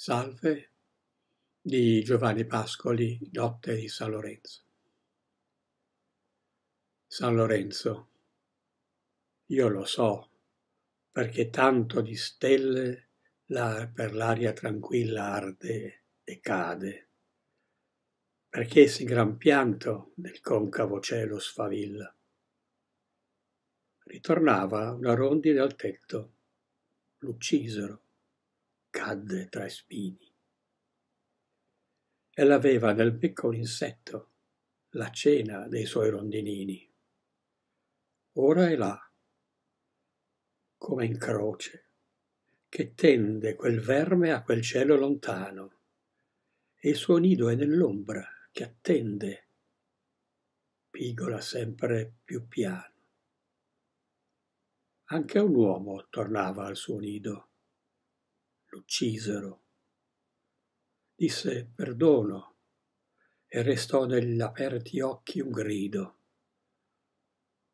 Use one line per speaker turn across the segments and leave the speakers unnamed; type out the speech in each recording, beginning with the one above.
Salve di Giovanni Pascoli, Notte di San Lorenzo. San Lorenzo, io lo so, perché tanto di stelle la, per l'aria tranquilla arde e cade, perché si gran pianto nel concavo cielo sfavilla. Ritornava una rondine al tetto, l'uccisero cadde tra spini. Ella aveva nel becco un insetto, la cena dei suoi rondinini. Ora è là, come in croce, che tende quel verme a quel cielo lontano, e il suo nido è nell'ombra che attende, pigola sempre più piano. Anche un uomo tornava al suo nido l'uccisero. Disse perdono e restò negli aperti occhi un grido.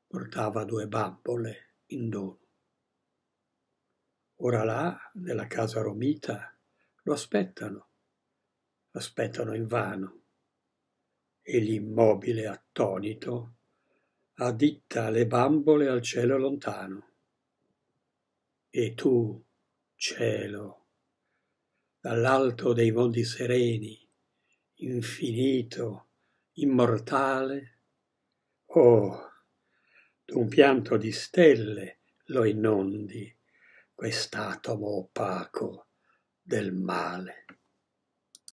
Portava due bambole in dono. Ora là, nella casa romita, lo aspettano. Aspettano invano. E l'immobile attonito additta le bambole al cielo lontano. E tu, cielo, dall'alto dei mondi sereni, infinito, immortale? Oh, d'un pianto di stelle lo inondi quest'atomo opaco del male.